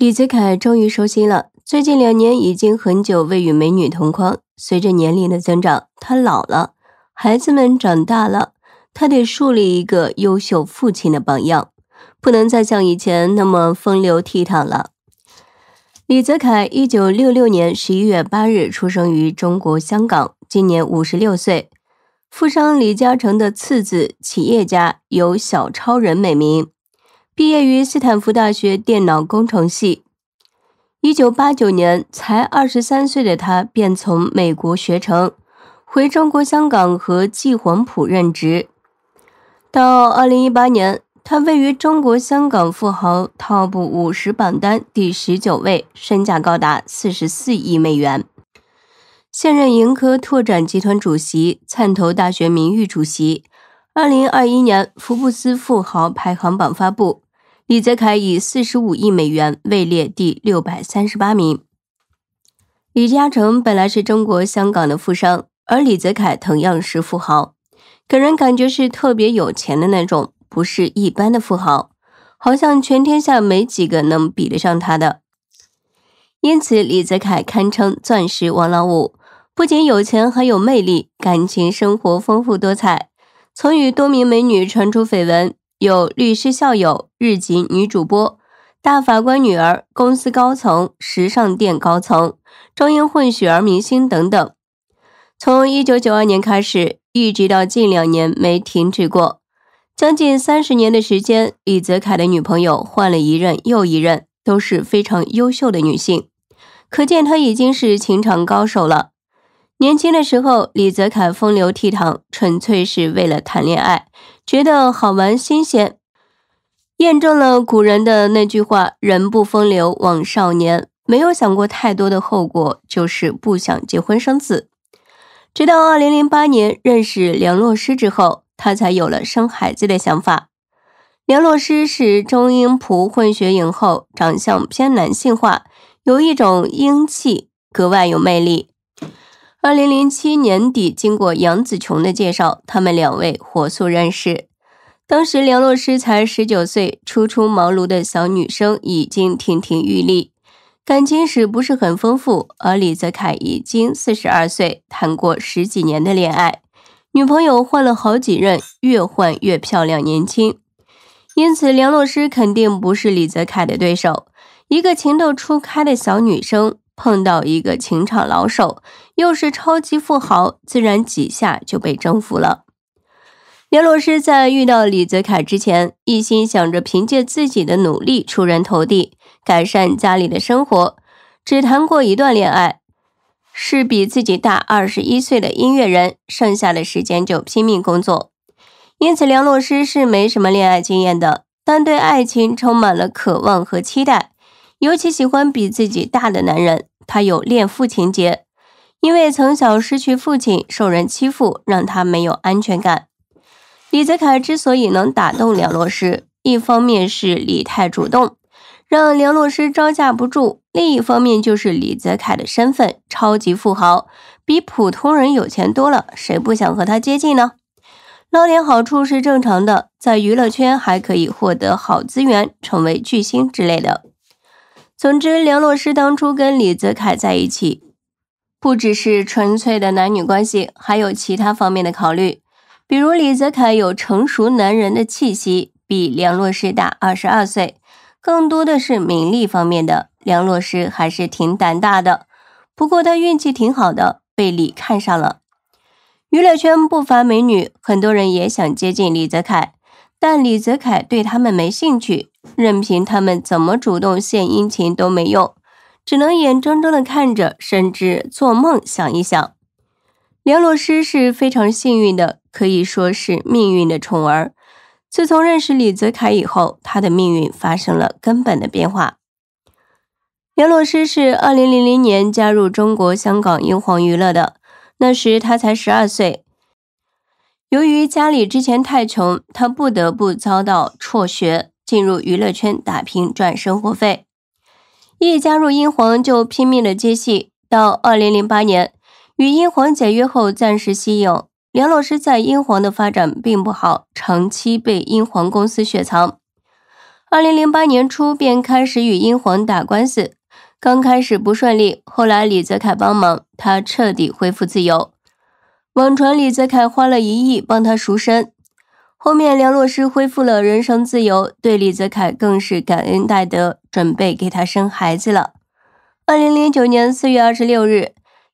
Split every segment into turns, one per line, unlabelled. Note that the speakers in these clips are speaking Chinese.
李泽楷终于收心了。最近两年已经很久未与美女同框。随着年龄的增长，他老了，孩子们长大了，他得树立一个优秀父亲的榜样，不能再像以前那么风流倜傥了。李泽楷，一九六六年十一月八日出生于中国香港，今年五十六岁，富商李嘉诚的次子，企业家，有“小超人”美名。毕业于斯坦福大学电脑工程系，一九八九年才二十三岁的他便从美国学成，回中国香港和季黄埔任职。到二零一八年，他位于中国香港富豪 Top 五十榜单第十九位，身价高达四十四亿美元。现任盈科拓展集团主席、灿投大学名誉主席。二零二一年福布斯富豪排行榜发布。李泽楷以四十五亿美元位列第六百三十八名。李嘉诚本来是中国香港的富商，而李泽楷同样是富豪，给人感觉是特别有钱的那种，不是一般的富豪，好像全天下没几个能比得上他的。因此，李泽楷堪称钻石王老五，不仅有钱，还有魅力，感情生活丰富多彩，曾与多名美女传出绯闻。有律师校友、日籍女主播、大法官女儿、公司高层、时尚店高层、中英混血儿明星等等。从一九九二年开始，一直到近两年没停止过，将近三十年的时间，李泽楷的女朋友换了一任又一任，都是非常优秀的女性，可见他已经是情场高手了。年轻的时候，李泽楷风流倜傥，纯粹是为了谈恋爱。觉得好玩新鲜，验证了古人的那句话：“人不风流枉少年。”没有想过太多的后果，就是不想结婚生子。直到二零零八年认识梁洛施之后，他才有了生孩子的想法。梁洛施是中英葡混血影后，长相偏男性化，有一种英气，格外有魅力。二零零七年底，经过杨紫琼的介绍，他们两位火速认识。当时梁洛施才十九岁，初出茅庐的小女生已经亭亭玉立，感情史不是很丰富；而李泽楷已经四十二岁，谈过十几年的恋爱，女朋友换了好几任，越换越漂亮年轻。因此，梁洛施肯定不是李泽楷的对手。一个情窦初开的小女生碰到一个情场老手，又是超级富豪，自然几下就被征服了。梁洛施在遇到李泽楷之前，一心想着凭借自己的努力出人头地，改善家里的生活，只谈过一段恋爱，是比自己大二十一岁的音乐人。剩下的时间就拼命工作，因此梁洛施是没什么恋爱经验的，但对爱情充满了渴望和期待，尤其喜欢比自己大的男人。他有恋父情节，因为从小失去父亲，受人欺负，让他没有安全感。李泽楷之所以能打动梁洛施，一方面是李太主动，让梁洛施招架不住；另一方面就是李泽楷的身份超级富豪，比普通人有钱多了，谁不想和他接近呢？捞点好处是正常的，在娱乐圈还可以获得好资源，成为巨星之类的。总之，梁洛施当初跟李泽楷在一起，不只是纯粹的男女关系，还有其他方面的考虑。比如李泽楷有成熟男人的气息，比梁洛施大二十二岁，更多的是名利方面的。梁洛施还是挺胆大的，不过他运气挺好的，被李看上了。娱乐圈不乏美女，很多人也想接近李泽楷，但李泽楷对他们没兴趣，任凭他们怎么主动献殷勤都没用，只能眼睁睁的看着，甚至做梦想一想。梁洛师是非常幸运的，可以说是命运的宠儿。自从认识李泽楷以后，他的命运发生了根本的变化。梁洛师是二零零零年加入中国香港英皇娱乐的，那时他才十二岁。由于家里之前太穷，他不得不遭到辍学，进入娱乐圈打拼赚生活费。一加入英皇就拼命的接戏，到二零零八年。与英皇解约后，暂时息影。梁洛施在英皇的发展并不好，长期被英皇公司雪藏。二零零八年初便开始与英皇打官司，刚开始不顺利，后来李泽楷帮忙，他彻底恢复自由。网传李泽楷花了一亿帮他赎身，后面梁洛施恢复了人生自由，对李泽楷更是感恩戴德，准备给他生孩子了。二零零九年四月二十六日。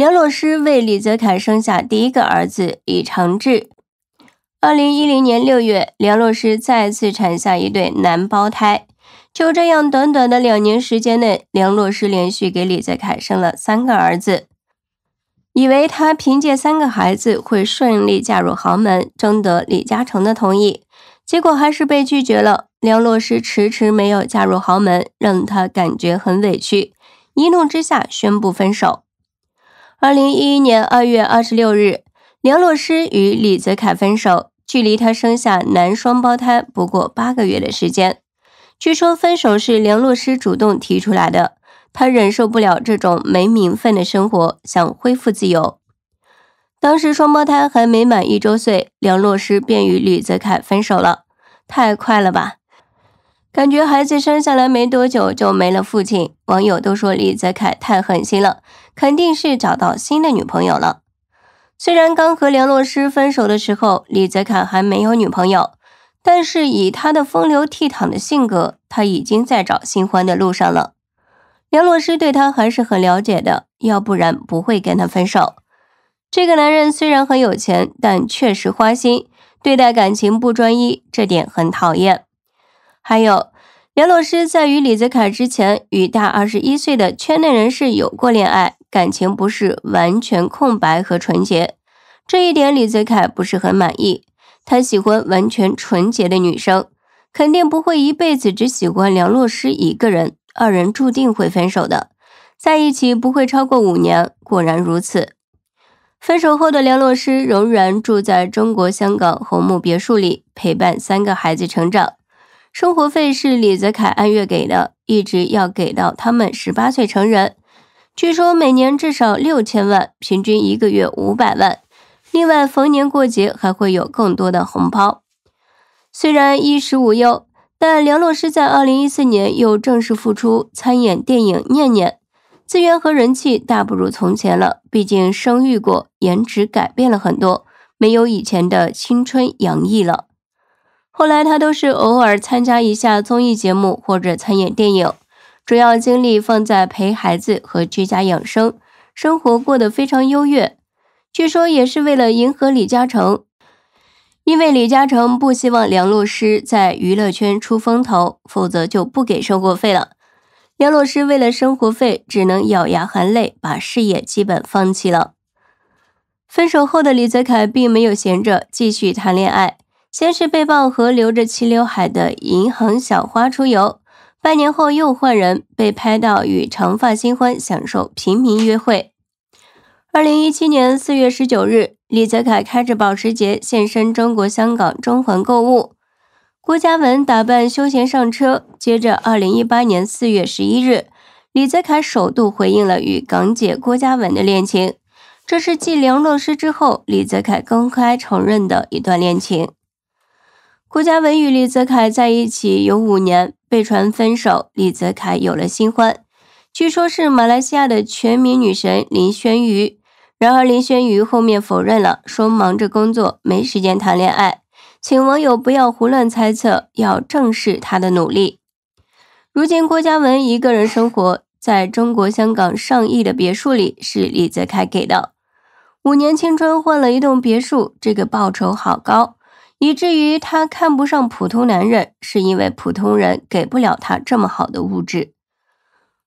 梁洛施为李泽楷生下第一个儿子李长治。二零一零年六月，梁洛施再次产下一对男胞胎。就这样，短短的两年时间内，梁洛施连续给李泽楷生了三个儿子。以为他凭借三个孩子会顺利嫁入豪门，征得李嘉诚的同意，结果还是被拒绝了。梁洛施迟迟没有嫁入豪门，让她感觉很委屈，一怒之下宣布分手。二零一一年二月二十六日，梁洛施与李泽楷分手，距离他生下男双胞胎不过八个月的时间。据说分手是梁洛施主动提出来的，他忍受不了这种没名分的生活，想恢复自由。当时双胞胎还没满一周岁，梁洛施便与李泽楷分手了，太快了吧！感觉孩子生下来没多久就没了父亲，网友都说李泽楷太狠心了，肯定是找到新的女朋友了。虽然刚和梁洛施分手的时候，李泽楷还没有女朋友，但是以他的风流倜傥的性格，他已经在找新欢的路上了。梁洛施对他还是很了解的，要不然不会跟他分手。这个男人虽然很有钱，但确实花心，对待感情不专一，这点很讨厌。还有，梁洛施在与李泽楷之前，与大二十一岁的圈内人士有过恋爱，感情不是完全空白和纯洁，这一点李泽楷不是很满意。他喜欢完全纯洁的女生，肯定不会一辈子只喜欢梁洛施一个人，二人注定会分手的，在一起不会超过五年。果然如此。分手后的梁洛施仍然住在中国香港红木别墅里，陪伴三个孩子成长。生活费是李泽楷按月给的，一直要给到他们十八岁成人。据说每年至少六千万，平均一个月五百万。另外，逢年过节还会有更多的红包。虽然衣食无忧，但梁洛施在二零一四年又正式复出，参演电影《念念》，资源和人气大不如从前了。毕竟生育过，颜值改变了很多，没有以前的青春洋溢了。后来他都是偶尔参加一下综艺节目或者参演电影，主要精力放在陪孩子和居家养生，生活过得非常优越。据说也是为了迎合李嘉诚，因为李嘉诚不希望梁洛施在娱乐圈出风头，否则就不给生活费了。梁洛施为了生活费，只能咬牙含泪把事业基本放弃了。分手后的李泽楷并没有闲着，继续谈恋爱。先是被曝和留着齐刘海的银行小花出游，半年后又换人，被拍到与长发新欢享受平民约会。二零一七年四月十九日，李泽楷开着保时捷现身中国香港中环购物，郭嘉文打扮休闲上车。接着，二零一八年四月十一日，李泽楷首度回应了与港姐郭嘉文的恋情，这是继梁洛施之后李泽楷公开承认的一段恋情。郭嘉文与李泽楷在一起有五年，被传分手。李泽楷有了新欢，据说是马来西亚的全民女神林轩瑜。然而，林轩瑜后面否认了，说忙着工作没时间谈恋爱。请网友不要胡乱猜测，要正视他的努力。如今，郭嘉文一个人生活在中国香港上亿的别墅里，是李泽楷给的。五年青春换了一栋别墅，这个报酬好高。以至于她看不上普通男人，是因为普通人给不了她这么好的物质。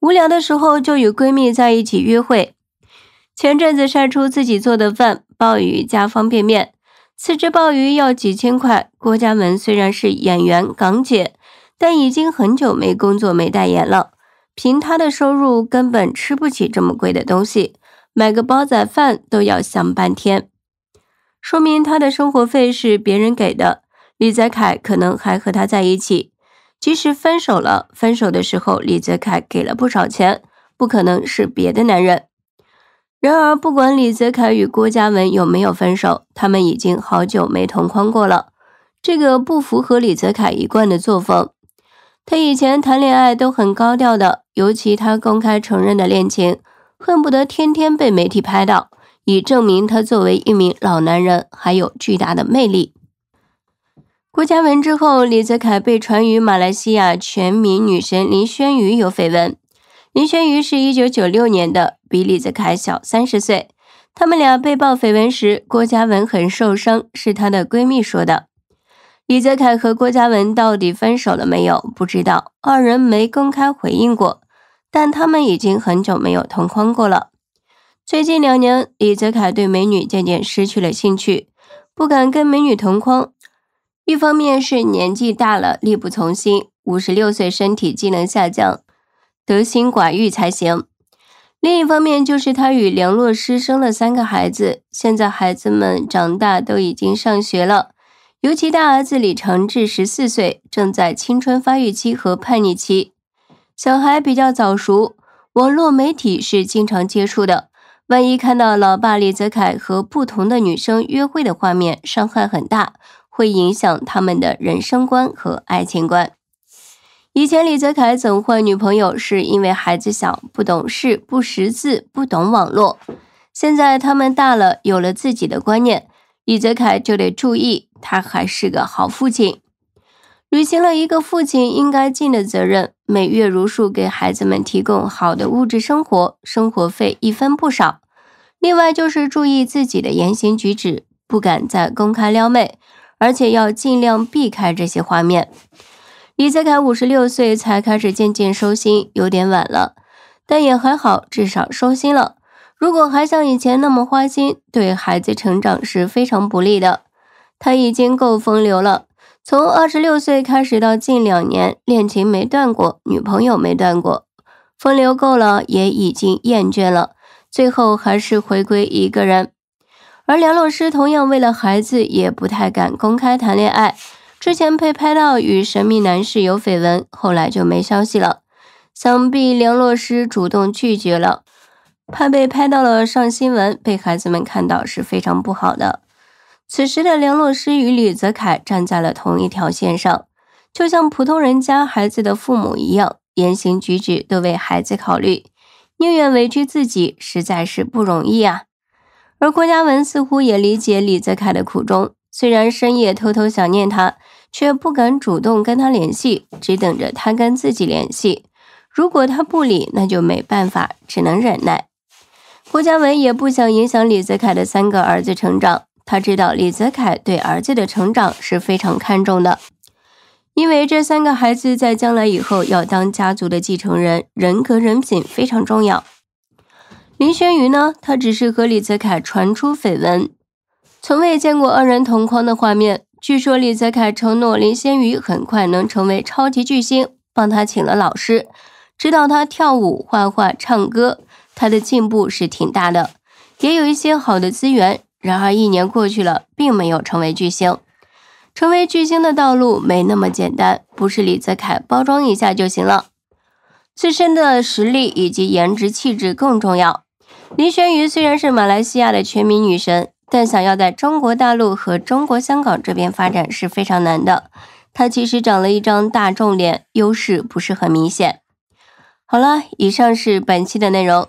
无聊的时候就与闺蜜在一起约会。前阵子晒出自己做的饭：鲍鱼加方便面。四只鲍鱼要几千块。郭家文虽然是演员港姐，但已经很久没工作没代言了。凭她的收入，根本吃不起这么贵的东西，买个煲仔饭都要想半天。说明他的生活费是别人给的，李泽楷可能还和他在一起，即使分手了，分手的时候李泽楷给了不少钱，不可能是别的男人。然而，不管李泽楷与郭嘉文有没有分手，他们已经好久没同框过了，这个不符合李泽楷一贯的作风。他以前谈恋爱都很高调的，尤其他公开承认的恋情，恨不得天天被媒体拍到。以证明他作为一名老男人还有巨大的魅力。郭嘉文之后，李泽楷被传与马来西亚全民女神林轩瑜有绯闻。林轩瑜是一九九六年的，比李泽楷小三十岁。他们俩被曝绯闻时，郭嘉文很受伤，是她的闺蜜说的。李泽楷和郭嘉文到底分手了没有？不知道，二人没公开回应过，但他们已经很久没有同框过了。最近两年，李泽楷对美女渐渐失去了兴趣，不敢跟美女同框。一方面是年纪大了，力不从心，五十六岁身体机能下降，德行寡欲才行。另一方面就是他与梁洛施生了三个孩子，现在孩子们长大都已经上学了，尤其大儿子李长治十四岁，正在青春发育期和叛逆期，小孩比较早熟，网络媒体是经常接触的。万一看到老爸李泽楷和不同的女生约会的画面，伤害很大，会影响他们的人生观和爱情观。以前李泽楷总换女朋友是因为孩子小，不懂事，不识字，不懂网络。现在他们大了，有了自己的观念，李泽楷就得注意，他还是个好父亲。履行了一个父亲应该尽的责任，每月如数给孩子们提供好的物质生活，生活费一分不少。另外就是注意自己的言行举止，不敢再公开撩妹，而且要尽量避开这些画面。李泽楷五十六岁才开始渐渐收心，有点晚了，但也还好，至少收心了。如果还像以前那么花心，对孩子成长是非常不利的。他已经够风流了。从二十六岁开始到近两年，恋情没断过，女朋友没断过，风流够了，也已经厌倦了，最后还是回归一个人。而梁洛施同样为了孩子，也不太敢公开谈恋爱。之前被拍到与神秘男士有绯闻，后来就没消息了，想必梁洛施主动拒绝了，怕被拍到了上新闻，被孩子们看到是非常不好的。此时的梁洛施与李泽楷站在了同一条线上，就像普通人家孩子的父母一样，言行举止都为孩子考虑，宁愿委屈自己，实在是不容易啊。而郭嘉文似乎也理解李泽楷的苦衷，虽然深夜偷偷想念他，却不敢主动跟他联系，只等着他跟自己联系。如果他不理，那就没办法，只能忍耐。郭嘉文也不想影响李泽楷的三个儿子成长。他知道李泽楷对儿子的成长是非常看重的，因为这三个孩子在将来以后要当家族的继承人，人格人品非常重要。林轩宇呢，他只是和李泽楷传出绯闻，从未见过二人同框的画面。据说李泽楷承诺林轩宇很快能成为超级巨星，帮他请了老师，指导他跳舞、画画、唱歌，他的进步是挺大的，也有一些好的资源。然而，一年过去了，并没有成为巨星。成为巨星的道路没那么简单，不是李泽楷包装一下就行了，自身的实力以及颜值气质更重要。林轩宇虽然是马来西亚的全民女神，但想要在中国大陆和中国香港这边发展是非常难的。她其实长了一张大众脸，优势不是很明显。好了，以上是本期的内容。